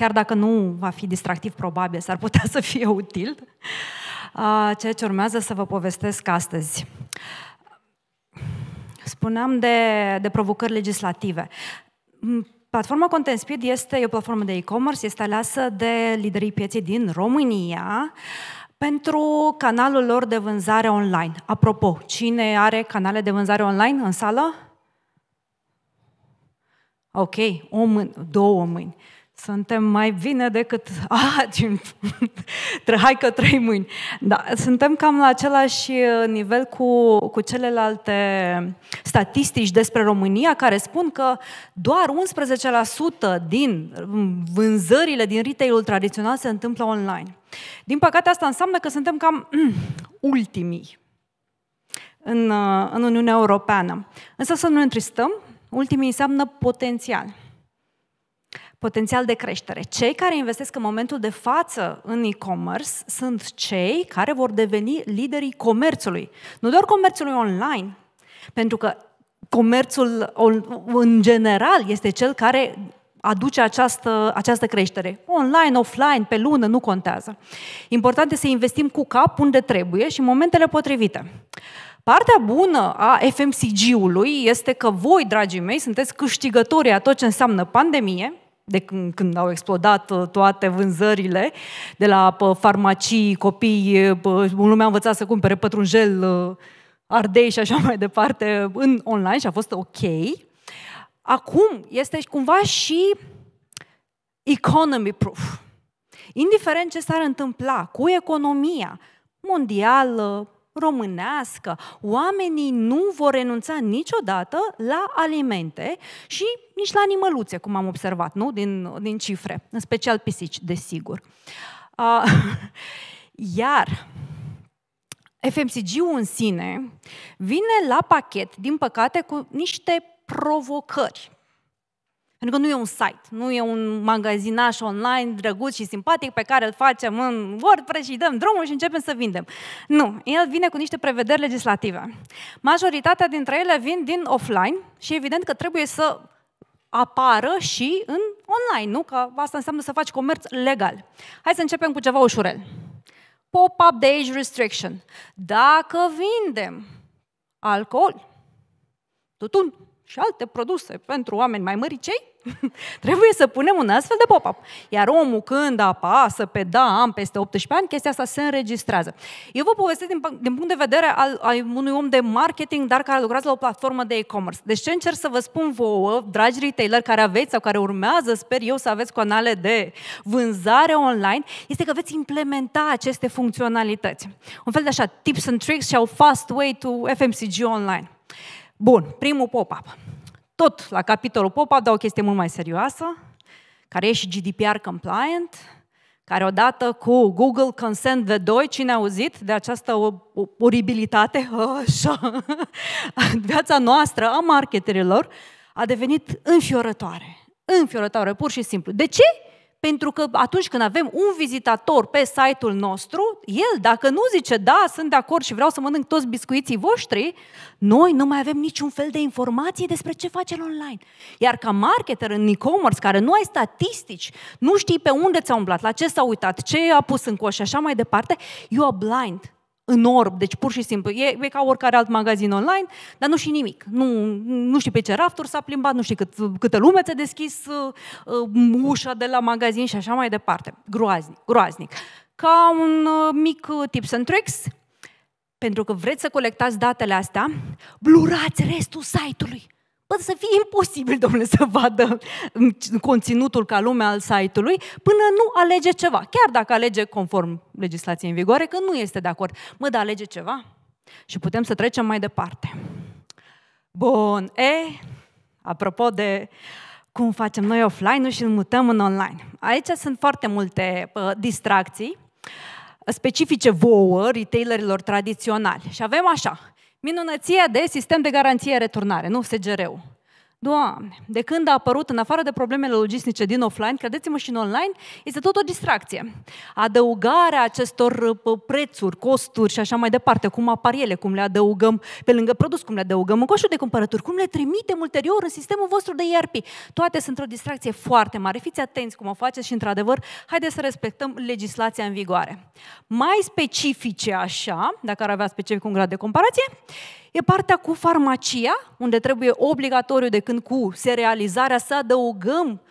chiar dacă nu va fi distractiv, probabil, s-ar putea să fie util, ceea ce urmează să vă povestesc astăzi. Spuneam de, de provocări legislative. Platforma Content Speed este o platformă de e-commerce, este aleasă de liderii pieței din România pentru canalul lor de vânzare online. Apropo, cine are canale de vânzare online în sală? Ok, o mână, două mâini suntem mai bine decât agim, hai că trei mâini. Da, suntem cam la același uh, nivel cu, cu celelalte statistici despre România, care spun că doar 11% din um, vânzările din retailul tradițional se întâmplă online. Din păcate, asta înseamnă că suntem cam um, ultimii în, uh, în Uniunea Europeană. Însă să nu ne întristăm, ultimii înseamnă potențial potențial de creștere. Cei care investesc în momentul de față în e-commerce sunt cei care vor deveni liderii comerțului. Nu doar comerțului online, pentru că comerțul în general este cel care aduce această, această creștere. Online, offline, pe lună, nu contează. Important este să investim cu cap unde trebuie și în momentele potrivite. Partea bună a FMCG-ului este că voi, dragii mei, sunteți câștigători a tot ce înseamnă pandemie, de când, când au explodat uh, toate vânzările, de la farmacii, copii, lumea a învățat să cumpere pătrunjel, uh, ardei și așa mai departe în online și a fost ok. Acum este cumva și economy proof. Indiferent ce s-ar întâmpla cu economia mondială, românească, oamenii nu vor renunța niciodată la alimente și nici la animăluțe, cum am observat, nu? Din, din cifre, în special pisici, desigur. Uh, iar FMCG-ul în sine vine la pachet, din păcate, cu niște provocări pentru că nu e un site, nu e un magazinaș online drăguț și simpatic pe care îl facem în WordPress și dăm drumul și începem să vindem. Nu, el vine cu niște prevederi legislative. Majoritatea dintre ele vin din offline și evident că trebuie să apară și în online, nu? Că asta înseamnă să faci comerț legal. Hai să începem cu ceva ușurel. Pop-up de age restriction. Dacă vindem alcool, tutun și alte produse pentru oameni mai măricei, Trebuie să punem un astfel de pop-up. Iar omul când apasă pe da, am peste 18 ani, chestia asta se înregistrează. Eu vă povestesc din, din punct de vedere al, al unui om de marketing, dar care lucrează la o platformă de e-commerce. Deci ce încerc să vă spun vouă, dragi retailer care aveți sau care urmează, sper eu, să aveți canale de vânzare online, este că veți implementa aceste funcționalități. Un fel de așa tips and tricks și au fast way to FMCG online. Bun, primul pop-up. Tot la capitolul Popa dau o chestie mult mai serioasă, care e și GDPR compliant, care odată cu Google Consent V2, cine a auzit de această oribilitate, așa, viața noastră a marketerilor a devenit înfiorătoare. Înfiorătoare, pur și simplu. De ce? pentru că atunci când avem un vizitator pe site-ul nostru, el dacă nu zice da, sunt de acord și vreau să mănânc toți biscuiții voștri, noi nu mai avem niciun fel de informație despre ce face el online. Iar ca marketer în e-commerce, care nu ai statistici, nu știi pe unde ți-a umblat, la ce s-a uitat, ce a pus în coș și așa mai departe, you are blind în orb, deci pur și simplu. E, e ca oricare alt magazin online, dar nu și nimic. Nu, nu știi pe ce rafturi s-a plimbat, nu știi cât, câtă lume ți-a deschis uh, uh, ușa de la magazin și așa mai departe. Groaznic, groaznic. Ca un uh, mic uh, tips and tricks, pentru că vreți să colectați datele astea, blurați restul site-ului. Bă, să fie imposibil, domnule, să vadă conținutul ca lumea al site-ului până nu alege ceva. Chiar dacă alege conform legislației în vigoare că nu este de acord. Mă, dar alege ceva și putem să trecem mai departe. Bun, e, apropo de cum facem noi offline-ul și îl mutăm în online. Aici sunt foarte multe uh, distracții specifice vouă, retailerilor tradiționali. Și avem așa, Minunăția de sistem de garanție returnare, nu SGR-ul. Doamne, de când a apărut, în afară de problemele logistice din offline, credeți-mă și în online, este tot o distracție. Adăugarea acestor uh, prețuri, costuri și așa mai departe, cum apar ele, cum le adăugăm pe lângă produs, cum le adăugăm în coșul de cumpărături, cum le trimitem ulterior în sistemul vostru de ERP. Toate sunt o distracție foarte mare. Fiți atenți cum o faceți și, într-adevăr, haideți să respectăm legislația în vigoare. Mai specifice așa, dacă ar avea specific un grad de comparație, E partea cu farmacia, unde trebuie obligatoriu de când cu serializarea să adăugăm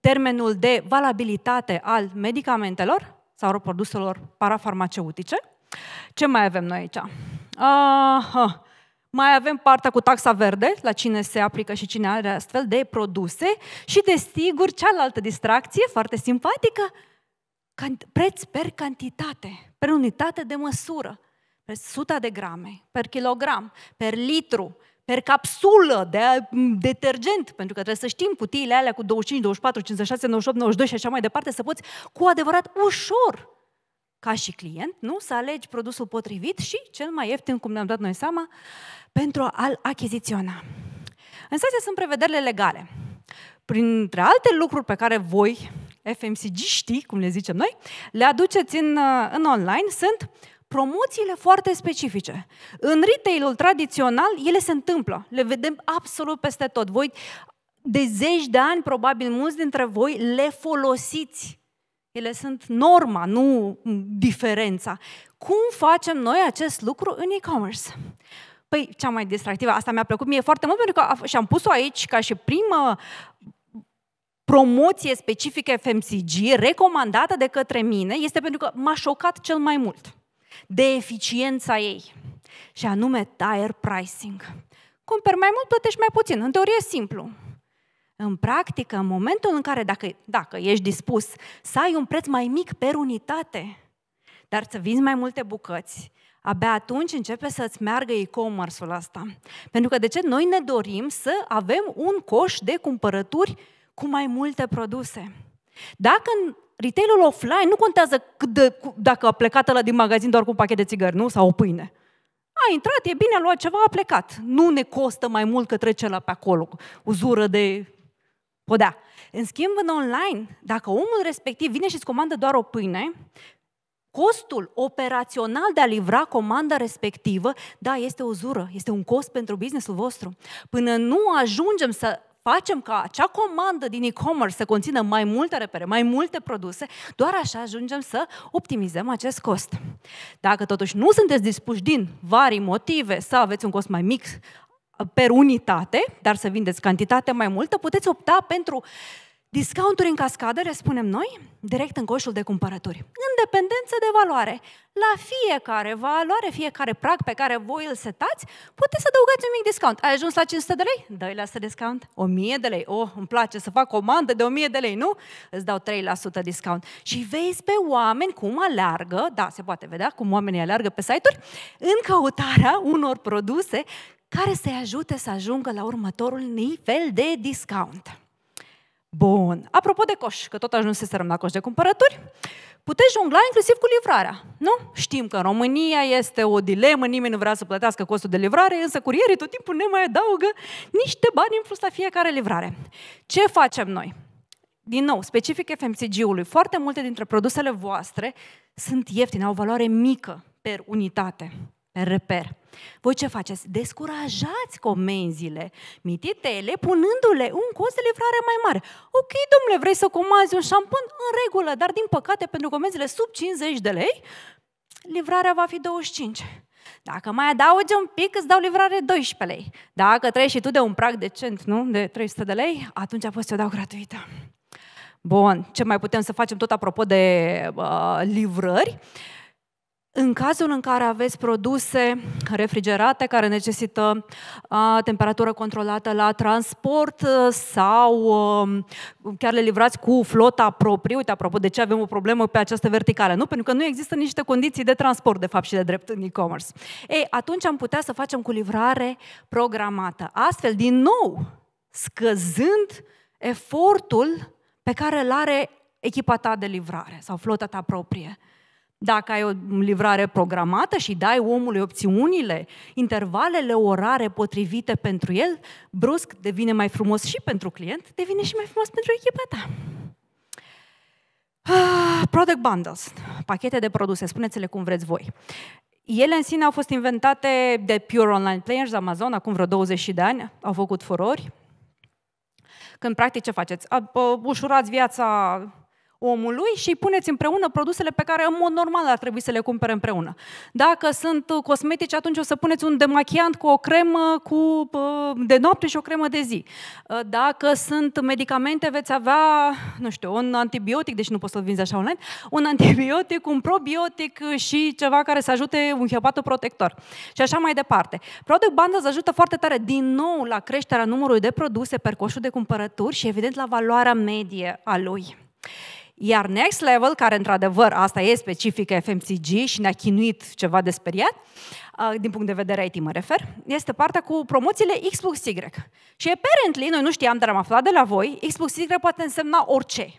termenul de valabilitate al medicamentelor sau produselor parafarmaceutice. Ce mai avem noi aici? Aha. Mai avem partea cu taxa verde, la cine se aplică și cine are astfel de produse și, desigur, cealaltă distracție foarte simpatică, preț per cantitate, per unitate de măsură pe 100 de grame, per kilogram, per litru, per capsulă de mm, detergent, pentru că trebuie să știm cutiile alea cu 25, 24, 56, 98, 92 și așa mai departe, să poți cu adevărat ușor ca și client, nu? Să alegi produsul potrivit și cel mai ieftin, cum ne-am dat noi seama, pentru a-l achiziționa. În astea sunt prevederile legale. Printre alte lucruri pe care voi, FMCG știi, cum le zicem noi, le aduceți în, în online, sunt promoțiile foarte specifice. În retail-ul tradițional, ele se întâmplă. Le vedem absolut peste tot. Voi de zeci de ani, probabil mulți dintre voi, le folosiți. Ele sunt norma, nu diferența. Cum facem noi acest lucru în e-commerce? Păi, cea mai distractivă, asta mi-a plăcut mie foarte mult, pentru că și-am pus-o aici ca și primă promoție specifică FMCG recomandată de către mine, este pentru că m-a șocat cel mai mult de eficiența ei, și anume tire pricing. Cumperi mai mult, plătești mai puțin. În teorie e simplu. În practică, în momentul în care, dacă, dacă ești dispus să ai un preț mai mic per unitate, dar să vinzi mai multe bucăți, abia atunci începe să-ți meargă e-commerce-ul ăsta. Pentru că de ce noi ne dorim să avem un coș de cumpărături cu mai multe produse? Dacă în retailul offline nu contează cât de, dacă a plecat la din magazin doar cu un pachet de țigări, nu? Sau o pâine. A intrat, e bine, a luat ceva, a plecat. Nu ne costă mai mult că trece la pe acolo, uzură de podea. În schimb, în online, dacă omul respectiv vine și îți comandă doar o pâine, costul operațional de a livra comanda respectivă, da, este o zură, este un cost pentru businessul vostru. Până nu ajungem să facem ca acea comandă din e-commerce să conțină mai multe repere, mai multe produse, doar așa ajungem să optimizăm acest cost. Dacă totuși nu sunteți dispuși din vari motive să aveți un cost mai mic uh, per unitate, dar să vindeți cantitate mai multă, puteți opta pentru Discounturi în cascadă, le spunem noi, direct în coșul de cumpărături, în dependență de valoare. La fiecare valoare, fiecare prag pe care voi îl setați, puteți să adăugați un mic discount. Ai ajuns la 500 de lei? la discount. 1000 de lei? Oh, îmi place să fac comandă de 1000 de lei, nu? Îți dau 3% discount. Și vezi pe oameni cum aleargă, da, se poate vedea cum oamenii aleargă pe site-uri, în căutarea unor produse care să-i ajute să ajungă la următorul nivel de discount. Bun. Apropo de coș, că tot se la coș de cumpărături, puteți jongla inclusiv cu livrarea, nu? Știm că în România este o dilemă, nimeni nu vrea să plătească costul de livrare, însă curierii tot timpul ne mai adaugă niște bani în plus la fiecare livrare. Ce facem noi? Din nou, specific FMCG-ului, foarte multe dintre produsele voastre sunt ieftine, au valoare mică per unitate reper. Voi ce faceți? Descurajați comenzile mititele, punându-le un cost de livrare mai mare. Ok, domnule, vrei să comanzi un șampon? În regulă, dar din păcate pentru comenzile sub 50 de lei, livrarea va fi 25. Dacă mai adaugi un pic, îți dau livrare 12 lei. Dacă treci și tu de un prag decent, nu? De 300 de lei, atunci poți să o dau gratuită. Bun, ce mai putem să facem tot apropo de uh, livrări? Uh, în cazul în care aveți produse refrigerate care necesită a, temperatură controlată la transport sau a, chiar le livrați cu flota proprie, uite, apropo, de ce avem o problemă pe această verticală? Nu, pentru că nu există niște condiții de transport, de fapt, și de drept în e-commerce. Ei, atunci am putea să facem cu livrare programată. Astfel, din nou, scăzând efortul pe care îl are echipa ta de livrare sau flota ta proprie. Dacă ai o livrare programată și dai omului opțiunile, intervalele orare potrivite pentru el, brusc devine mai frumos și pentru client, devine și mai frumos pentru echipa ta. Ah, product bundles, pachete de produse, spuneți-le cum vreți voi. Ele în sine au fost inventate de Pure Online Players, Amazon, acum vreo 20 de ani, au făcut furori. Când practic ce faceți? Uh, ușurați viața omului și îi puneți împreună produsele pe care în mod normal ar trebui să le cumpere împreună. Dacă sunt cosmetici atunci o să puneți un demachiant cu o cremă cu, de noapte și o cremă de zi. Dacă sunt medicamente, veți avea, nu știu, un antibiotic, deși nu poți să-l vinzi așa online, un antibiotic, un probiotic și ceva care să ajute un hepatoprotector. Și așa mai departe. Product îți ajută foarte tare din nou la creșterea numărului de produse per coșul de cumpărături și evident la valoarea medie a lui. Iar Next Level, care într-adevăr asta e specifică FMCG și ne-a chinuit ceva de speriat, uh, din punct de vedere IT mă refer, este partea cu promoțiile X plus Y. Și apparently, noi nu știam, dar am aflat de la voi, X plus Y poate însemna orice.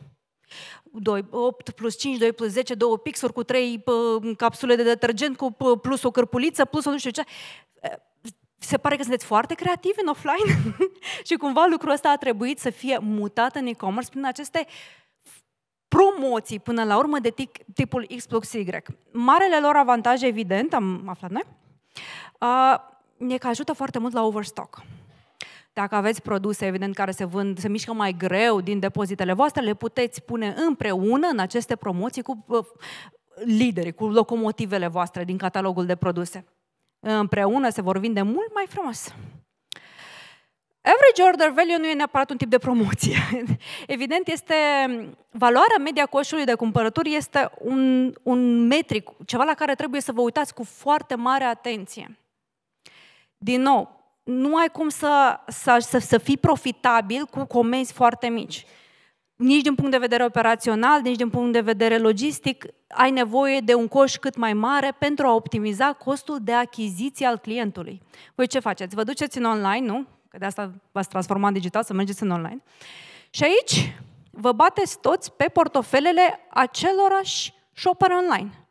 2, 8 plus 5, 2 plus 10, 2 pixuri cu 3 pă, uh, capsule de detergent, cu pă, uh, plus o cărpuliță, plus o nu știu ce. Se pare că sunteți foarte creativi în offline și cumva lucrul ăsta a trebuit să fie mutat în e-commerce prin aceste uh, promoții până la urmă de tic, tipul X plus Y. Marele lor avantaj, evident, am aflat noi, e că ajută foarte mult la overstock. Dacă aveți produse, evident, care se vând, se mișcă mai greu din depozitele voastre, le puteți pune împreună în aceste promoții cu liderii, cu locomotivele voastre din catalogul de produse. Împreună se vor vinde mult mai frumos. Average order value nu e neapărat un tip de promoție. Evident, este valoarea media coșului de cumpărături este un, un metric, ceva la care trebuie să vă uitați cu foarte mare atenție. Din nou, nu ai cum să, să, să, să fii profitabil cu comenzi foarte mici. Nici din punct de vedere operațional, nici din punct de vedere logistic, ai nevoie de un coș cât mai mare pentru a optimiza costul de achiziție al clientului. Voi ce faceți? Vă duceți în online, nu? Că de asta v-ați transformat în digital, să mergeți în online. Și aici vă bateți toți pe portofelele acelorași shopper online,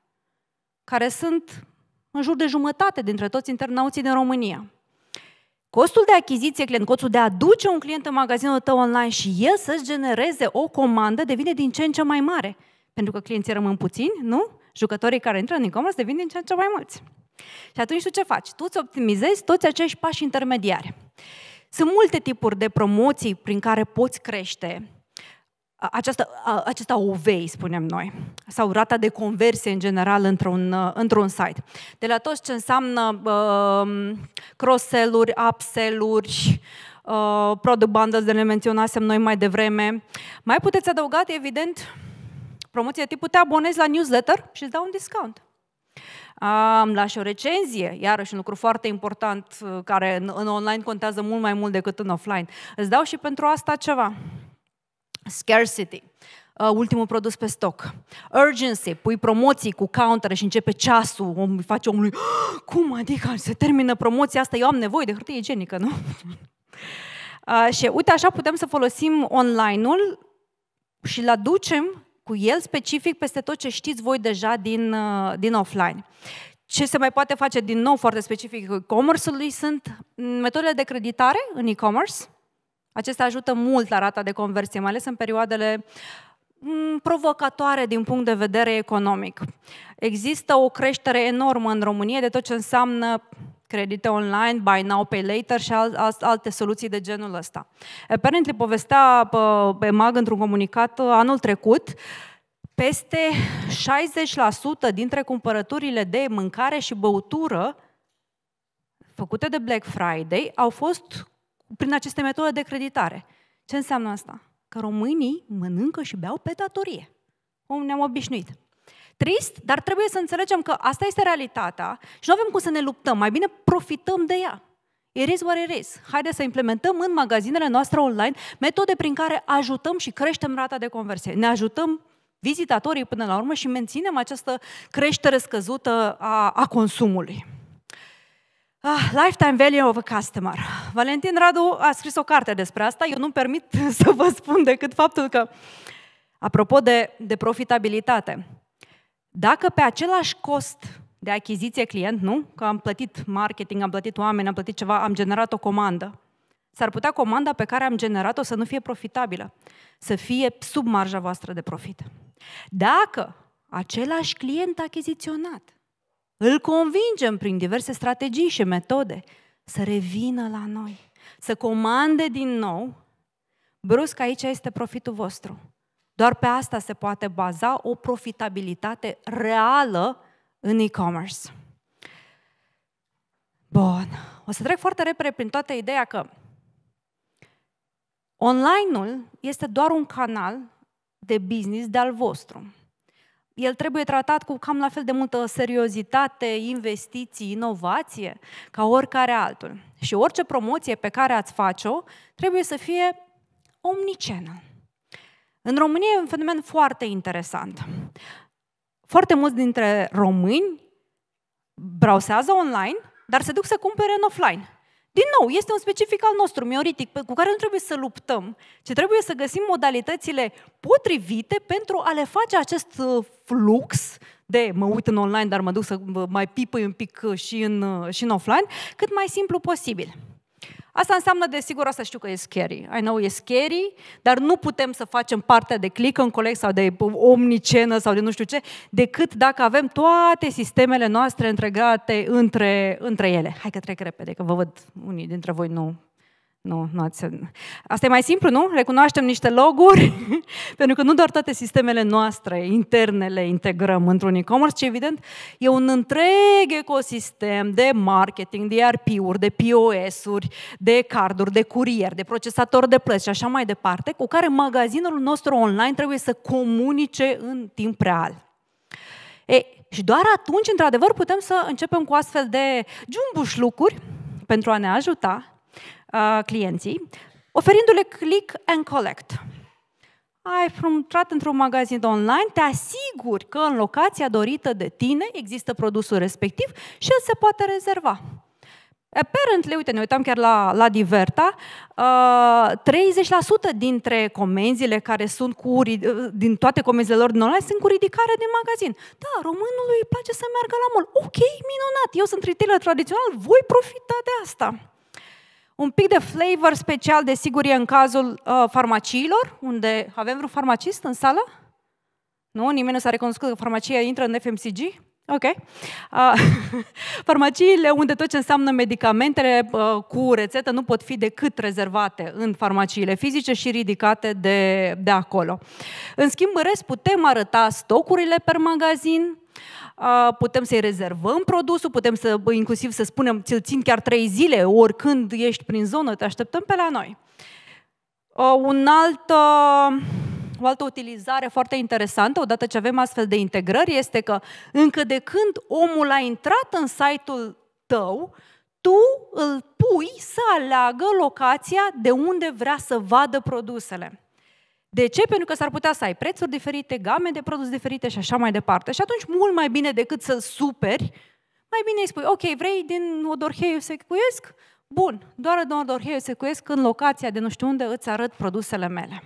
care sunt în jur de jumătate dintre toți internauții din România. Costul de achiziție client, costul de a aduce un client în magazinul tău online și el să-ți genereze o comandă devine din ce în ce mai mare. Pentru că clienții rămân puțini, nu? Jucătorii care intră în e-commerce devin din ce în ce mai mulți. Și atunci tu ce faci? Tu îți optimizezi toți acești pași intermediari. Sunt multe tipuri de promoții prin care poți crește această, acesta OV, spunem noi, sau rata de conversie în general într-un, uh, într-un site. De la tot ce înseamnă uh, cross-sell-uri, sell uri uh, product bundles de le menționasem noi mai devreme, mai puteți adăuga, evident, promoție tipul te abonezi la newsletter și îți dau un discount am las și o recenzie, iarăși un lucru foarte important uh, care în, în online contează mult mai mult decât în offline. Îți dau și pentru asta ceva. Scarcity. Uh, ultimul produs pe stoc. Urgency, pui promoții cu counter și începe ceasul, om face omului, ah, cum adică se termină promoția asta, eu am nevoie de hârtie igienică, nu? Uh, și uite, așa putem să folosim online-ul și l aducem cu el specific peste tot ce știți voi deja din, uh, din offline. Ce se mai poate face din nou foarte specific e-commerce-ului sunt metodele de creditare în e-commerce. Acestea ajută mult la rata de conversie, mai ales în perioadele mm, provocatoare din punct de vedere economic. Există o creștere enormă în România de tot ce înseamnă credite online, buy now, pay later și alte soluții de genul ăsta. Apparently povestea pe MAG într-un comunicat uh, anul trecut peste 60% dintre cumpărăturile de mâncare și băutură făcute de Black Friday au fost prin aceste metode de creditare. Ce înseamnă asta? Că românii mănâncă și beau pe datorie. Om ne-am obișnuit trist, dar trebuie să înțelegem că asta este realitatea și nu avem cum să ne luptăm, mai bine profităm de ea. It is what it is. Haideți să implementăm în magazinele noastre online metode prin care ajutăm și creștem rata de conversie. Ne ajutăm vizitatorii până la urmă și menținem această creștere scăzută a, a consumului. Ah, lifetime value of a customer. Valentin Radu a scris o carte despre asta. Eu nu-mi permit să vă spun decât faptul că, apropo de, de profitabilitate, dacă pe același cost de achiziție client, nu? Că am plătit marketing, am plătit oameni, am plătit ceva, am generat o comandă. S-ar putea comanda pe care am generat-o să nu fie profitabilă, să fie sub marja voastră de profit. Dacă același client achiziționat îl convingem prin diverse strategii și metode să revină la noi, să comande din nou, brusc aici este profitul vostru. Doar pe asta se poate baza o profitabilitate reală în e-commerce. Bun. O să trec foarte repede prin toată ideea că online-ul este doar un canal de business de-al vostru. El trebuie tratat cu cam la fel de multă seriozitate, investiții, inovație, ca oricare altul. Și orice promoție pe care ați face-o trebuie să fie omnicenă. În România e un fenomen foarte interesant. Foarte mulți dintre români browsează online, dar se duc să cumpere în offline. Din nou, este un specific al nostru, mioritic, cu care nu trebuie să luptăm, ci trebuie să găsim modalitățile potrivite pentru a le face acest uh, flux de mă uit în online, dar mă duc să mai pipăi un pic uh, și în, uh, și în offline, cât mai simplu posibil. Asta înseamnă, desigur, asta știu că e scary. I know, e scary, dar nu putem să facem partea de click în colect sau de omnicenă sau de nu știu ce, decât dacă avem toate sistemele noastre întregate între, între ele. Hai că trec repede, că vă văd unii dintre voi nu nu, nu ați... Asta e mai simplu, nu? Recunoaștem niște loguri, pentru că nu doar toate sistemele noastre interne le integrăm într-un e-commerce, ci evident e un întreg ecosistem de marketing, de ERP-uri, de POS-uri, de carduri, de curier, de procesator de plăți și așa mai departe, cu care magazinul nostru online trebuie să comunice în timp real. E, și doar atunci, într-adevăr, putem să începem cu astfel de jumbuș lucruri pentru a ne ajuta clienții, oferindu-le click and collect. Ai intrat într-un magazin online, te asiguri că în locația dorită de tine există produsul respectiv și el se poate rezerva. Apparently, uite, ne uitam chiar la, la Diverta, uh, 30% dintre comenzile care sunt cu, din toate comenzile lor din online sunt cu ridicare din magazin. Da, românului îi place să meargă la mall. Ok, minunat, eu sunt retailer tradițional, voi profita de asta. Un pic de flavor special, desigur, e în cazul uh, farmaciilor, unde avem vreun farmacist în sală? Nu? Nimeni nu s-a recunoscut că farmacia intră în FMCG? Ok. Uh, farmaciile unde tot ce înseamnă medicamentele uh, cu rețetă nu pot fi decât rezervate în farmaciile fizice și ridicate de, de acolo. În schimb, în rest, putem arăta stocurile per magazin, putem să-i rezervăm produsul, putem să, inclusiv să spunem, ți-l țin chiar trei zile, oricând ești prin zonă, te așteptăm pe la noi. Un alt, o altă utilizare foarte interesantă, odată ce avem astfel de integrări, este că încă de când omul a intrat în site-ul tău, tu îl pui să aleagă locația de unde vrea să vadă produsele. De ce? Pentru că s-ar putea să ai prețuri diferite, game de produse diferite și așa mai departe. Și atunci, mult mai bine decât să superi, mai bine îi spui, ok, vrei din Odorheiu să Bun, doar din Odorheiu să în locația de nu știu unde îți arăt produsele mele.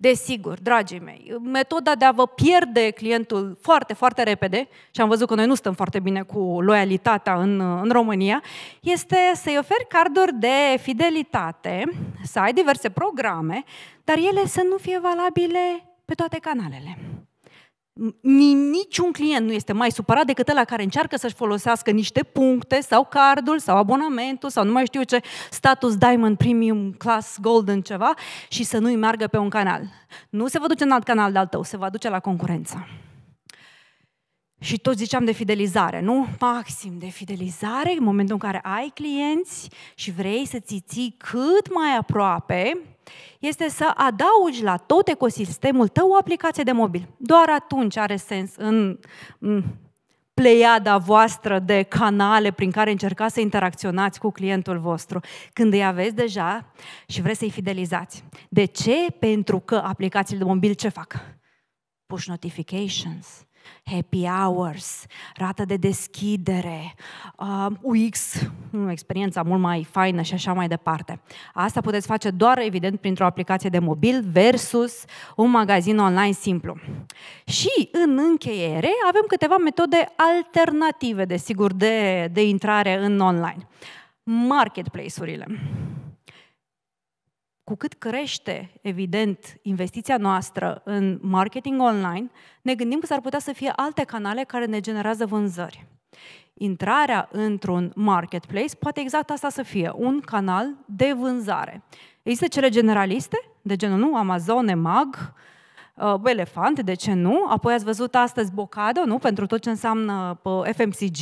Desigur, dragii mei, metoda de a vă pierde clientul foarte, foarte repede, și am văzut că noi nu stăm foarte bine cu loialitatea în, în România, este să-i oferi carduri de fidelitate, să ai diverse programe, dar ele să nu fie valabile pe toate canalele. Niciun client nu este mai supărat decât ăla care încearcă să-și folosească niște puncte sau cardul sau abonamentul sau nu mai știu ce, status Diamond, Premium, Class, Golden, ceva și să nu-i meargă pe un canal. Nu se va duce în alt canal de-al tău, se va duce la concurență. Și tot ziceam de fidelizare, nu? Maxim de fidelizare, în momentul în care ai clienți și vrei să ți ții cât mai aproape, este să adaugi la tot ecosistemul tău o aplicație de mobil. Doar atunci are sens în pleiada voastră de canale prin care încercați să interacționați cu clientul vostru, când îi aveți deja și vreți să-i fidelizați. De ce? Pentru că aplicațiile de mobil ce fac? Push notifications, happy hours, rată de deschidere, um, UX, hmm, experiența mult mai faină și așa mai departe. Asta puteți face doar, evident, printr-o aplicație de mobil versus un magazin online simplu. Și, în încheiere, avem câteva metode alternative, desigur, de, de intrare în online. Marketplace-urile cu cât crește, evident, investiția noastră în marketing online, ne gândim că s-ar putea să fie alte canale care ne generează vânzări. Intrarea într-un marketplace poate exact asta să fie, un canal de vânzare. Există cele generaliste, de genul nu, Amazon, Mag, uh, elefant, de ce nu? Apoi ați văzut astăzi Bocado, nu? Pentru tot ce înseamnă uh, FMCG.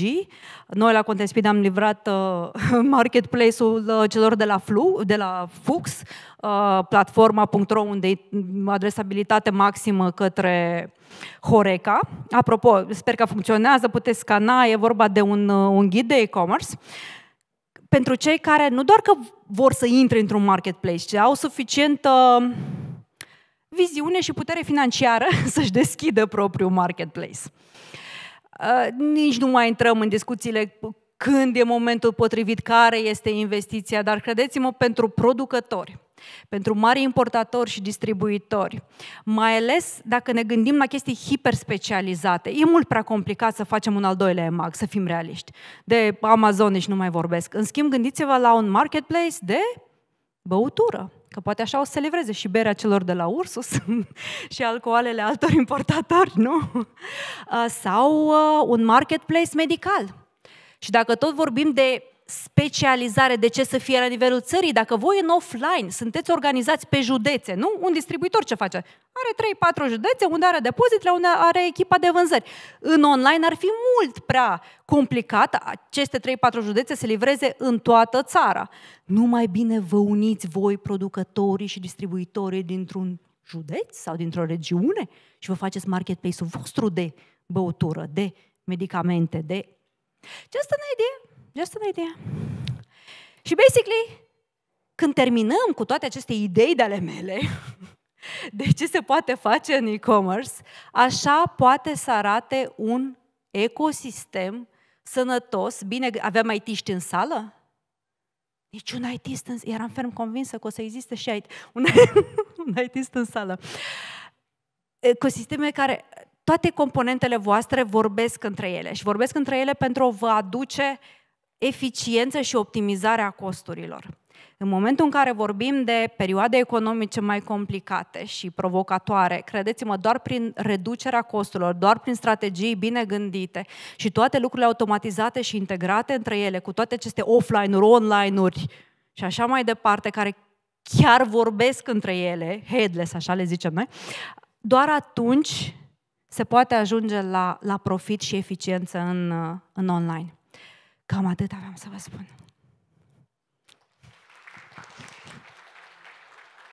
Noi la Contespid am livrat uh, marketplace-ul uh, celor de la, Flu, de la Fux, uh, platforma.ro unde e adresabilitate maximă către Horeca. Apropo, sper că funcționează, puteți scana, e vorba de un, uh, un ghid de e-commerce pentru cei care nu doar că vor să intre într-un marketplace, ci au suficientă uh, viziune și putere financiară să-și deschidă propriul marketplace. Uh, nici nu mai intrăm în discuțiile când e momentul potrivit, care este investiția, dar credeți-mă, pentru producători, pentru mari importatori și distribuitori, mai ales dacă ne gândim la chestii hiperspecializate. E mult prea complicat să facem un al doilea EMAG, să fim realiști. De Amazon nici nu mai vorbesc. În schimb, gândiți-vă la un marketplace de băutură Că poate așa o să se livreze și berea celor de la Ursus și alcoalele altor importatori, nu? Sau uh, un marketplace medical. Și dacă tot vorbim de specializare, de ce să fie la nivelul țării? Dacă voi în offline sunteți organizați pe județe, nu? Un distribuitor ce face? Are 3-4 județe unde are depozitele, unde are echipa de vânzări. În online ar fi mult prea complicat aceste 3-4 județe se livreze în toată țara. Nu mai bine vă uniți voi, producătorii și distribuitorii dintr-un județ sau dintr-o regiune și vă faceți marketplace-ul vostru de băutură, de medicamente, de... Și asta nu e idee Just an idea. Și basically, când terminăm cu toate aceste idei de ale mele, de ce se poate face în e-commerce, așa poate să arate un ecosistem sănătos. Bine, avem it în sală? Deci un it în Eram ferm convinsă că o să existe și IT, un, un it în sală. Ecosisteme care toate componentele voastre vorbesc între ele și vorbesc între ele pentru a vă aduce eficiență și optimizarea costurilor. În momentul în care vorbim de perioade economice mai complicate și provocatoare, credeți-mă, doar prin reducerea costurilor, doar prin strategii bine gândite și toate lucrurile automatizate și integrate între ele, cu toate aceste offline-uri, online-uri și așa mai departe, care chiar vorbesc între ele, headless, așa le zicem noi, doar atunci se poate ajunge la, la profit și eficiență în, în online. Cam atât aveam să vă spun.